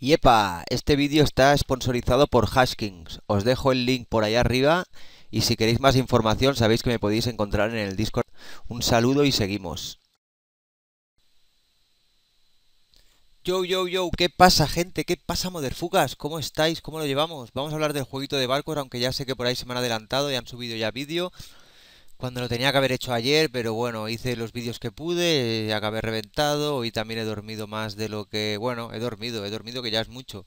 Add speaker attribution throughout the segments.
Speaker 1: ¡Yepa! este vídeo está sponsorizado por Haskings. Os dejo el link por allá arriba y si queréis más información sabéis que me podéis encontrar en el Discord. Un saludo y seguimos. Yo, yo, yo, ¿qué pasa gente? ¿Qué pasa, moderfugas? ¿Cómo estáis? ¿Cómo lo llevamos? Vamos a hablar del jueguito de barcos, aunque ya sé que por ahí se me han adelantado y han subido ya vídeo cuando lo tenía que haber hecho ayer, pero bueno, hice los vídeos que pude, eh, acabé reventado, y también he dormido más de lo que, bueno, he dormido, he dormido que ya es mucho.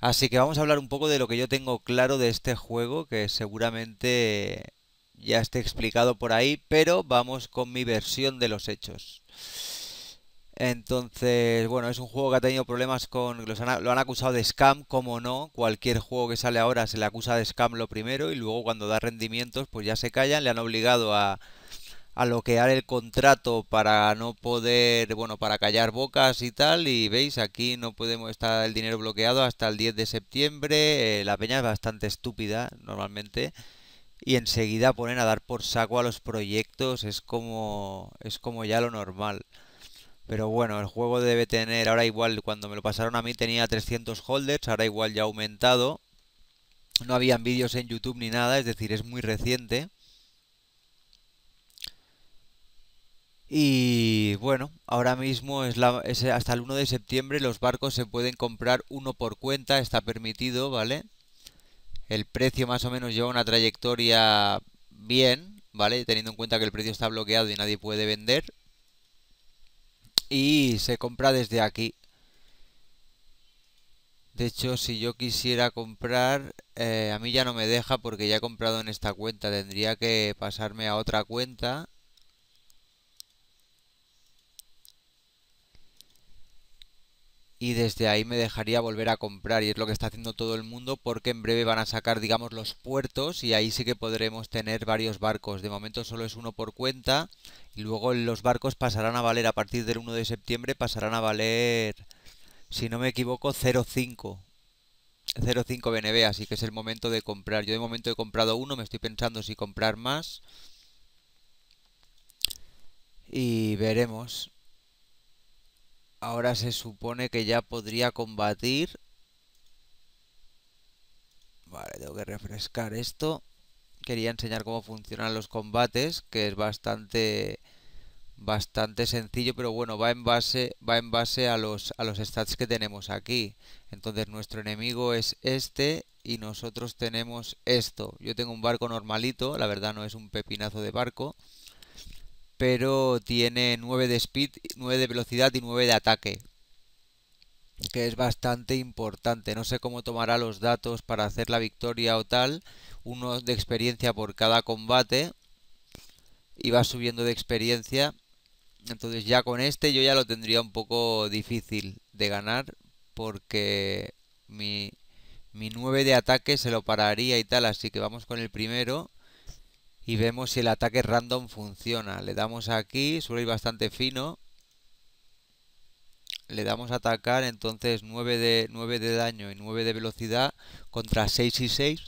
Speaker 1: Así que vamos a hablar un poco de lo que yo tengo claro de este juego, que seguramente ya esté explicado por ahí, pero vamos con mi versión de los hechos. Entonces, bueno, es un juego que ha tenido problemas con... lo han acusado de scam, como no. Cualquier juego que sale ahora se le acusa de scam lo primero y luego cuando da rendimientos pues ya se callan. Le han obligado a, bloquear el contrato para no poder, bueno, para callar bocas y tal. Y veis, aquí no podemos estar el dinero bloqueado hasta el 10 de septiembre. Eh, la peña es bastante estúpida normalmente. Y enseguida ponen a dar por saco a los proyectos. Es como, es como ya lo normal. Pero bueno, el juego debe tener, ahora igual cuando me lo pasaron a mí tenía 300 holders, ahora igual ya ha aumentado. No habían vídeos en YouTube ni nada, es decir, es muy reciente. Y bueno, ahora mismo es, hasta el 1 de septiembre los barcos se pueden comprar uno por cuenta, está permitido, ¿vale? El precio más o menos lleva una trayectoria bien, ¿vale? Teniendo en cuenta que el precio está bloqueado y nadie puede vender y se compra desde aquí. De hecho, si yo quisiera comprar, eh, a mí ya no me deja porque ya he comprado en esta cuenta. Tendría que pasarme a otra cuenta. y desde ahí me dejaría volver a comprar y es lo que está haciendo todo el mundo porque en breve van a sacar digamos los puertos y ahí sí que podremos tener varios barcos de momento solo es uno por cuenta y luego los barcos pasarán a valer, a partir del 1 de septiembre, pasarán a valer, si no me equivoco, 0,5. 0,5 BNB, así que es el momento de comprar. Yo de momento he comprado uno, me estoy pensando si comprar más. Y veremos. Ahora se supone que ya podría combatir. Vale, tengo que refrescar esto quería enseñar cómo funcionan los combates, que es bastante bastante sencillo, pero bueno, va en base va en base a los a los stats que tenemos aquí. Entonces, nuestro enemigo es este y nosotros tenemos esto. Yo tengo un barco normalito, la verdad no es un pepinazo de barco, pero tiene 9 de speed, 9 de velocidad y 9 de ataque que es bastante importante. No sé cómo tomará los datos para hacer la victoria o tal. Uno de experiencia por cada combate. Y va subiendo de experiencia. Entonces ya con este yo ya lo tendría un poco difícil de ganar. Porque mi, mi 9 de ataque se lo pararía y tal. Así que vamos con el primero. Y vemos si el ataque random funciona. Le damos aquí, suele ir bastante fino le damos a atacar, entonces 9 de, de daño y 9 de velocidad contra 6 y 6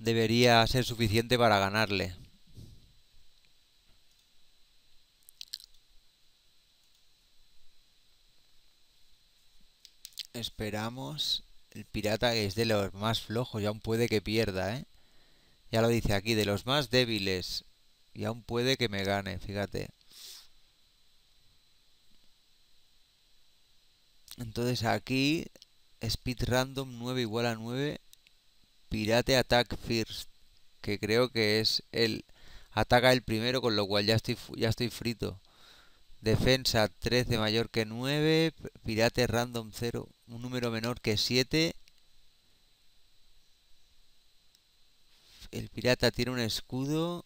Speaker 1: debería ser suficiente para ganarle. Esperamos. El pirata es de los más flojos ya aún puede que pierda, ¿eh? Ya lo dice aquí, de los más débiles. Y aún puede que me gane, fíjate. Entonces aquí, speed random 9 igual a 9, pirate attack first, que creo que es el... Ataca el primero, con lo cual ya estoy, ya estoy frito. Defensa 13 mayor que 9, pirate random 0, un número menor que 7. El pirata tiene un escudo.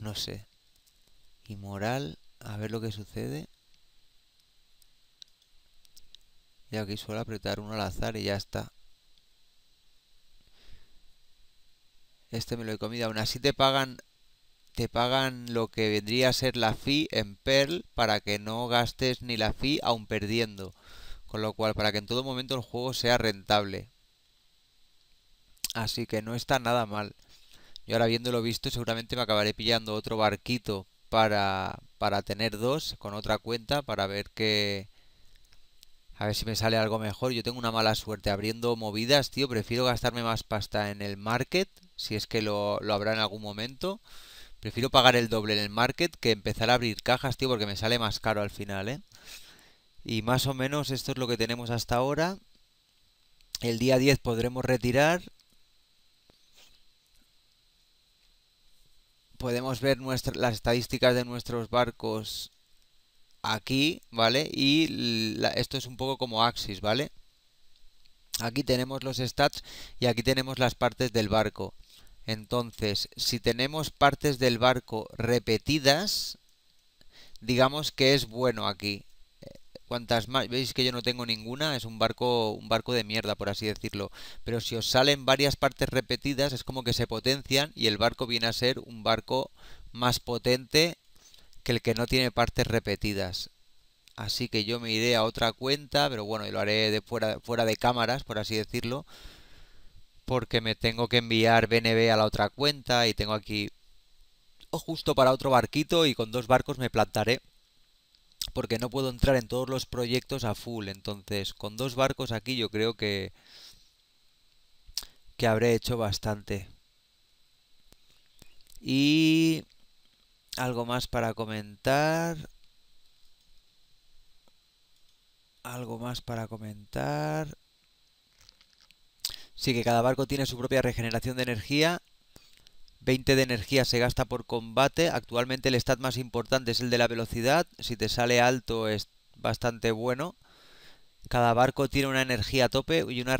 Speaker 1: No sé. Y moral... A ver lo que sucede. Y aquí suelo apretar uno al azar y ya está. Este me lo he comido. Aún así te pagan te pagan lo que vendría a ser la fee en Perl para que no gastes ni la fee aún perdiendo. Con lo cual, para que en todo momento el juego sea rentable. Así que no está nada mal. Yo ahora viéndolo visto seguramente me acabaré pillando otro barquito para, para tener dos con otra cuenta para ver que... A ver si me sale algo mejor. Yo tengo una mala suerte abriendo movidas, tío. Prefiero gastarme más pasta en el market, si es que lo, lo habrá en algún momento. Prefiero pagar el doble en el market que empezar a abrir cajas, tío, porque me sale más caro al final, ¿eh? Y más o menos esto es lo que tenemos hasta ahora. El día 10 podremos retirar podemos ver las estadísticas de nuestros barcos aquí, ¿vale? Y esto es un poco como Axis, ¿vale? Aquí tenemos los stats y aquí tenemos las partes del barco. Entonces, si tenemos partes del barco repetidas, digamos que es bueno aquí cuantas más veis que yo no tengo ninguna es un barco un barco de mierda por así decirlo pero si os salen varias partes repetidas es como que se potencian y el barco viene a ser un barco más potente que el que no tiene partes repetidas así que yo me iré a otra cuenta pero bueno lo haré de fuera fuera de cámaras por así decirlo porque me tengo que enviar BNB a la otra cuenta y tengo aquí justo para otro barquito y con dos barcos me plantaré porque no puedo entrar en todos los proyectos a full. Entonces, con dos barcos aquí yo creo que, que habré hecho bastante. Y algo más para comentar. Algo más para comentar. Sí, que cada barco tiene su propia regeneración de energía 20 de energía se gasta por combate. Actualmente el stat más importante es el de la velocidad. Si te sale alto es bastante bueno. Cada barco tiene una energía a tope y una,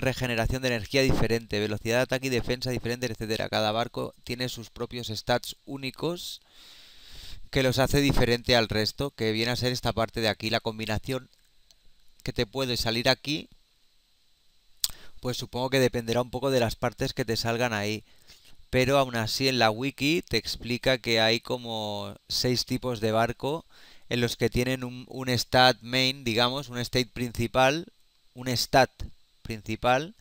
Speaker 1: regeneración de energía diferente, velocidad de ataque y defensa diferente, etcétera. Cada barco tiene sus propios stats únicos que los hace diferente al resto, que viene a ser esta parte de aquí. La combinación que te puede salir aquí, pues supongo que dependerá un poco de las partes que te salgan ahí pero aún así en la wiki te explica que hay como seis tipos de barco en los que tienen un, stat main, digamos, un state principal, un stat principal,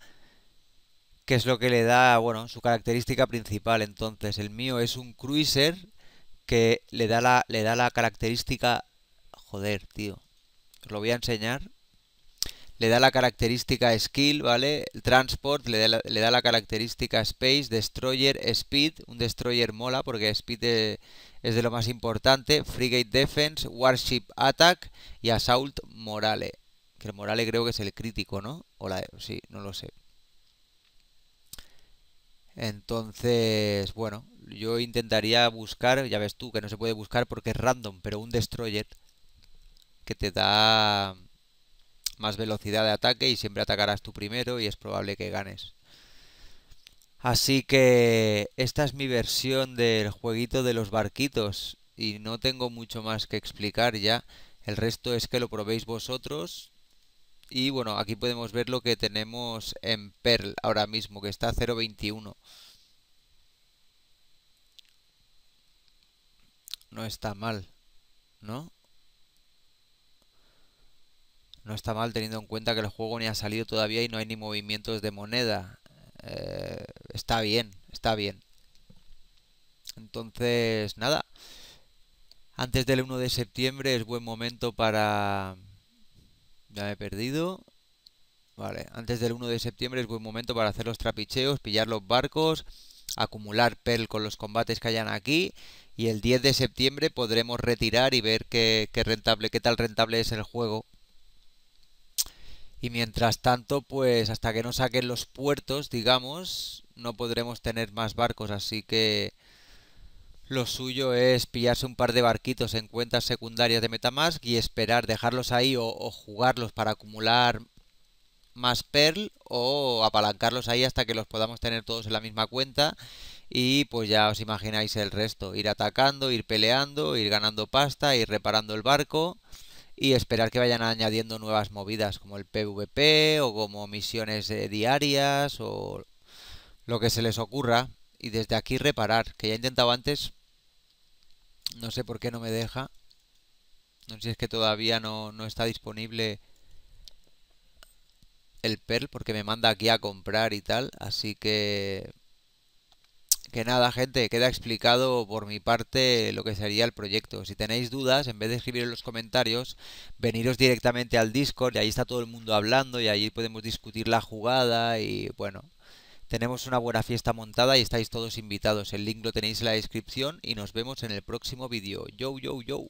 Speaker 1: que es lo que le da, bueno, su característica principal. Entonces, el mío es un cruiser que le da la, le da la característica... Joder, tío. Os lo voy a enseñar le da la característica Skill, ¿vale? Transport le da, la, característica Space, Destroyer Speed, un Destroyer mola porque Speed es de lo más importante, Frigate Defense, Warship Attack y Assault Morale, que el Morale creo que es el crítico, ¿no? O la, sí, no lo sé. Entonces, bueno, yo intentaría buscar, ya ves tú que no se puede buscar porque es random, pero un Destroyer que te da más velocidad de ataque y siempre atacarás tú primero y es probable que ganes. Así que esta es mi versión del jueguito de los barquitos y no tengo mucho más que explicar ya. El resto es que lo probéis vosotros. Y bueno, aquí podemos ver lo que tenemos en Perl ahora mismo, que está a 0.21. No está mal, ¿no? no está mal teniendo en cuenta que el juego ni ha salido todavía y no hay ni movimientos de moneda. Eh, está bien, está bien. Entonces, nada. Antes del 1 de septiembre es buen momento para... Ya me he perdido. Vale, antes del 1 de septiembre es buen momento para hacer los trapicheos, pillar los barcos, acumular PEL con los combates que hayan aquí y el 10 de septiembre podremos retirar y ver qué, rentable, qué tal rentable es el juego. Y mientras tanto, pues hasta que no saquen los puertos, digamos, no podremos tener más barcos, así que lo suyo es pillarse un par de barquitos en cuentas secundarias de Metamask y esperar, dejarlos ahí o, jugarlos para acumular más Perl o apalancarlos ahí hasta que los podamos tener todos en la misma cuenta y pues ya os imagináis el resto, ir atacando, ir peleando, ir ganando pasta, ir reparando el barco y esperar que vayan añadiendo nuevas movidas como el PvP o como misiones eh, diarias o lo que se les ocurra y desde aquí reparar, que ya he intentado antes, no sé por qué no me deja, no sé si es que todavía no, no está disponible el Perl porque me manda aquí a comprar y tal, así que que nada, gente, queda explicado por mi parte lo que sería el proyecto. Si tenéis dudas, en vez de escribir en los comentarios, veniros directamente al Discord y ahí está todo el mundo hablando y ahí podemos discutir la jugada y bueno, tenemos una buena fiesta montada y estáis todos invitados. El link lo tenéis en la descripción y nos vemos en el próximo vídeo. Yo, yo, yo.